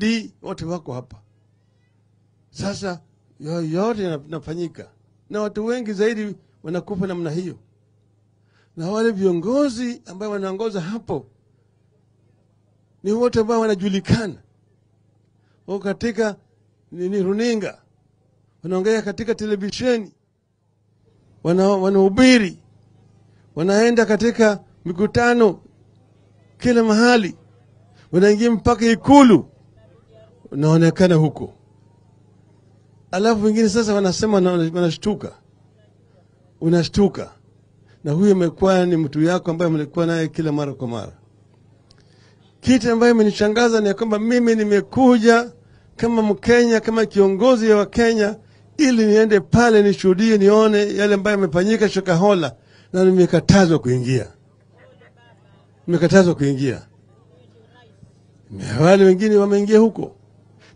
D wote wako hapa. Sasa yote nafanyika na watu wengi zaidi wanakufa namna hiyo, na wale viongozi ambao wanaongoza hapo ni wote ambao wanajulikana wako katika nini, runinga, wanaongea katika televisheni, wanahubiri, wanaenda katika mikutano kila mahali, wanaingia mpaka Ikulu unaonekana huko, alafu wengine sasa wanasema wanashtuka, unashtuka na huyo amekuwa ni mtu yako ambaye mlikuwa naye kila mara kwa mara. Kitu ambayo imenishangaza ni kwamba mimi nimekuja kama Mkenya, kama kiongozi wa Kenya, ili niende pale nishuhudie, nione yale ambayo yamefanyika Shakahola, na nimekatazwa kuingia, nimekatazwa kuingia. Wale wengine wameingia huko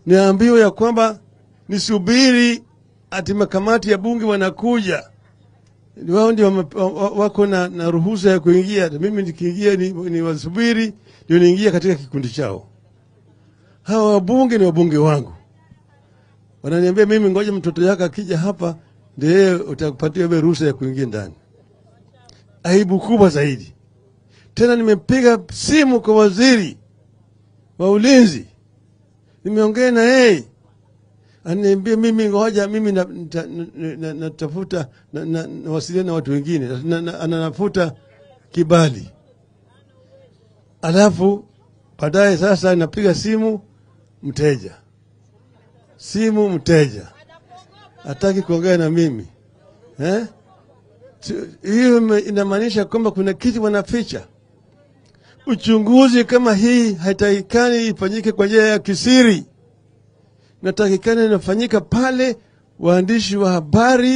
niambiwa ya kwamba nisubiri ati makamati ya bunge wanakuja, wao ndio wako na, na ruhusa ya kuingia. Mimi nikiingia ni, ni ndio niingia katika kikundi chao. Hawa wabunge ni wabunge wangu, wananiambia mimi, ngoja mtoto yako akija hapa ndiye utapatiwa wewe ruhusa ya kuingia ndani. Aibu kubwa zaidi tena. Nimepiga simu kwa waziri wa ulinzi nimeongea na yeye aniambia mimi ngoja mimi natafuta na, na, na, na watu wengine ananafuta kibali alafu baadaye sasa napiga simu mteja simu mteja hataki kuongea na mimi eh? hiyo eh? inamaanisha kwamba kuna kitu wanaficha Uchunguzi kama hii haitakikani ifanyike kwa njia ya kisiri, natakikana inafanyika pale waandishi wa habari